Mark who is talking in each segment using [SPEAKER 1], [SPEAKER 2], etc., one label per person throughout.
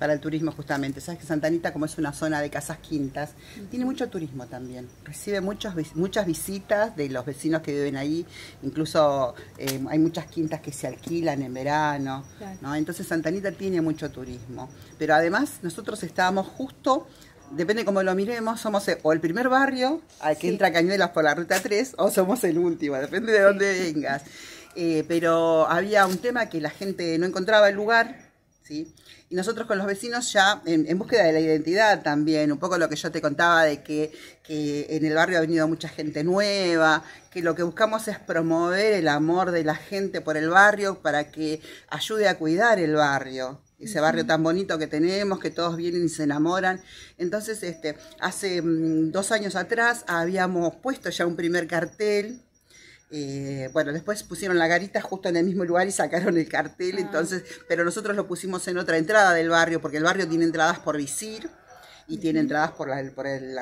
[SPEAKER 1] para el turismo justamente. Sabes que Santanita, como es una zona de casas quintas, tiene mucho turismo también. Recibe muchas visitas de los vecinos que viven ahí. Incluso eh, hay muchas quintas que se alquilan en verano. ¿no? Entonces Santanita tiene mucho turismo. Pero además nosotros estábamos justo depende cómo lo miremos, somos o el primer barrio al que entra Cañuelas por la ruta 3 o somos el último, depende de dónde vengas. Eh, pero había un tema que la gente no encontraba el lugar y nosotros con los vecinos ya en, búsqueda de la identidad también, un poco lo que yo te contaba de que, que en el barrio ha venido mucha gente nueva, que lo que buscamos es promover el amor de la gente por el barrio para que ayude a cuidar el barrio, ese barrio tan bonito que tenemos, que todos vienen y se enamoran. Entonces, este, hace mm, dos años atrás habíamos puesto ya un primer cartel eh, bueno, después pusieron la garita justo en el mismo lugar y sacaron el cartel, ah. entonces, pero nosotros lo pusimos en otra entrada del barrio, porque el barrio tiene entradas por Visir y tiene entradas por la,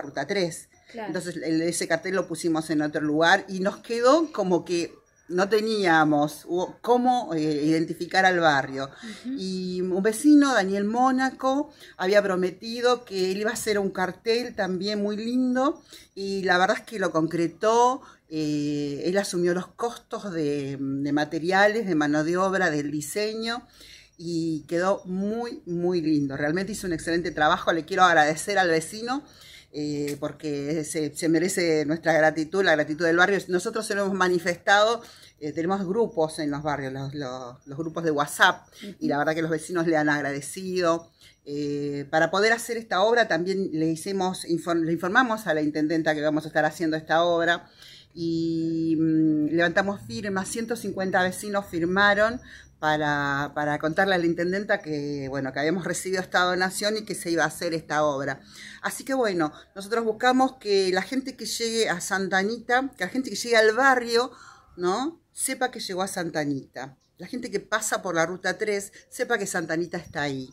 [SPEAKER 1] ruta 3. Entonces ese cartel lo pusimos en otro lugar y nos quedó como que no teníamos cómo eh, identificar al barrio. Y un vecino, Daniel Mónaco, había prometido que él iba a hacer un cartel también muy lindo y la verdad es que lo concretó. Eh, él asumió los costos de, de materiales, de mano de obra, del diseño y quedó muy, muy lindo. Realmente hizo un excelente trabajo. Le quiero agradecer al vecino eh, porque se, merece nuestra gratitud, la gratitud del barrio. Nosotros se lo hemos manifestado, eh, tenemos grupos en los barrios, los, grupos de WhatsApp, y la verdad que los vecinos le han agradecido. Eh, para poder hacer esta obra también le, hicimos, le informamos a la intendenta que vamos a estar haciendo esta obra y mm, levantamos firmas, 150 vecinos firmaron para, para, contarle a la intendenta que, bueno, que habíamos recibido esta donación y que se iba a hacer esta obra. Así que, bueno, nosotros buscamos que la gente que llegue a Santa Anita, que la gente que llegue al barrio, ¿no? Sepa que llegó a Santa Anita. La gente que pasa por la Ruta 3 sepa que Santanita está ahí.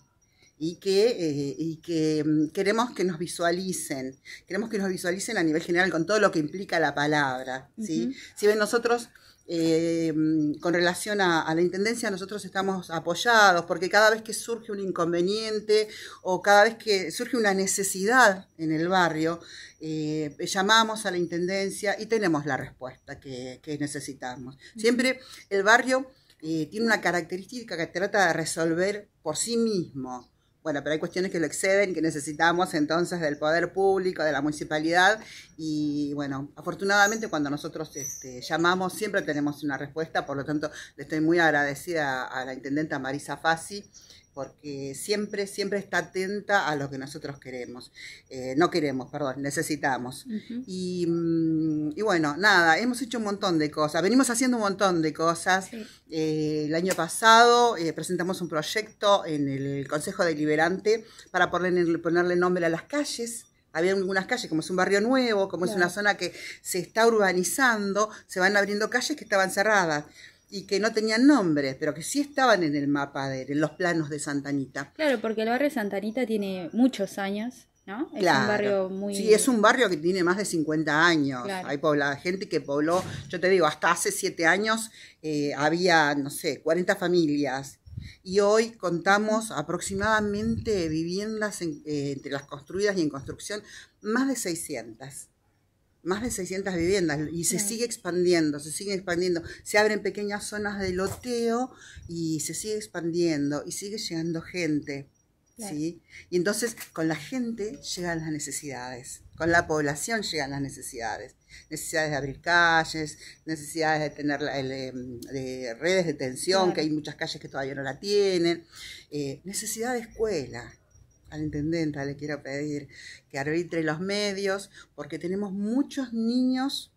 [SPEAKER 1] Y que, eh, y que mm, queremos que nos visualicen, queremos que nos visualicen a nivel general con todo lo que implica la palabra. ¿sí? Si ven, nosotros eh, con relación a, la Intendencia nosotros estamos apoyados porque cada vez que surge un inconveniente o cada vez que surge una necesidad en el barrio, eh, llamamos a la Intendencia y tenemos la respuesta que, necesitamos. Siempre el barrio eh, tiene una característica que trata de resolver por sí mismo. Bueno, pero hay cuestiones que lo exceden, que necesitamos entonces del poder público, de la municipalidad. Y bueno, afortunadamente cuando nosotros este, llamamos siempre tenemos una respuesta, por lo tanto le estoy muy agradecida a la intendenta Marisa Fassi porque siempre, siempre está atenta a lo que nosotros queremos, eh, no queremos, perdón, necesitamos. Mm, y, bueno, nada, hemos hecho un montón de cosas, venimos haciendo un montón de cosas. Eh, el año pasado eh, presentamos un proyecto en el Consejo Deliberante para ponerle, ponerle nombre a las calles había algunas calles, como es un barrio nuevo, como es una zona que se está urbanizando, se van abriendo calles que estaban cerradas y que no tenían nombre, pero que sí estaban en el mapa, de, en los planos de Santa Anita. Claro, porque el barrio de Santa Anita tiene muchos años, ¿no? Es un barrio muy... Sí, es un barrio que tiene más de 50 años. Hay gente que pobló, yo te digo, hasta hace 7 años eh, había, no sé, 40 familias. Y hoy contamos aproximadamente viviendas eh, entre las construidas y en construcción, más de 600 más de 600 viviendas y se sigue expandiendo, se sigue expandiendo. Se abren pequeñas zonas de loteo y se sigue expandiendo y sigue llegando gente. ¿sí? Y entonces con la gente llegan las necesidades, con la población llegan las necesidades. Necesidades de abrir calles, necesidades de tener em, de redes de tensión, que hay muchas calles que todavía no la tienen, eh, necesidad de escuela, la le quiero pedir que arbitre los medios, porque tenemos muchos niños,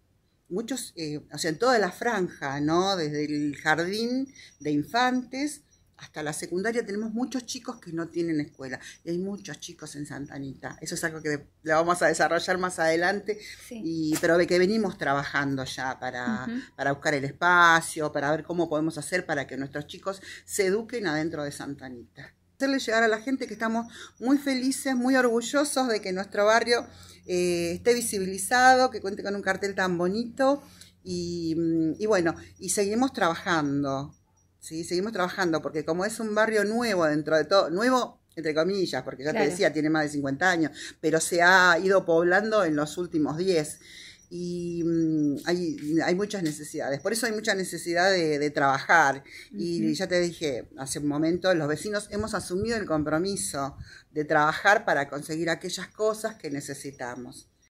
[SPEAKER 1] muchos, eh, o sea, en toda la franja, ¿no? Desde el jardín de infantes hasta la secundaria tenemos muchos chicos que no tienen escuela. Y hay muchos chicos en Santanita. Eso es algo que lo vamos a desarrollar más adelante, y, pero de que venimos trabajando ya para, para buscar el espacio, para ver cómo podemos hacer para que nuestros chicos se eduquen adentro de Santanita hacerle llegar a la gente que estamos muy felices, muy orgullosos de que nuestro barrio eh, esté visibilizado, que cuente con un cartel tan bonito mm, y, bueno, y seguimos trabajando, ¿sí? seguimos trabajando porque como es un barrio nuevo dentro de todo, nuevo entre comillas, porque ya te decía, tiene más de 50 años, pero se ha ido poblando en los últimos 10 y mm, hay, muchas necesidades. Por eso hay mucha necesidad de, trabajar. Y ya te dije hace un momento, los vecinos hemos asumido el compromiso de trabajar para conseguir aquellas cosas que necesitamos.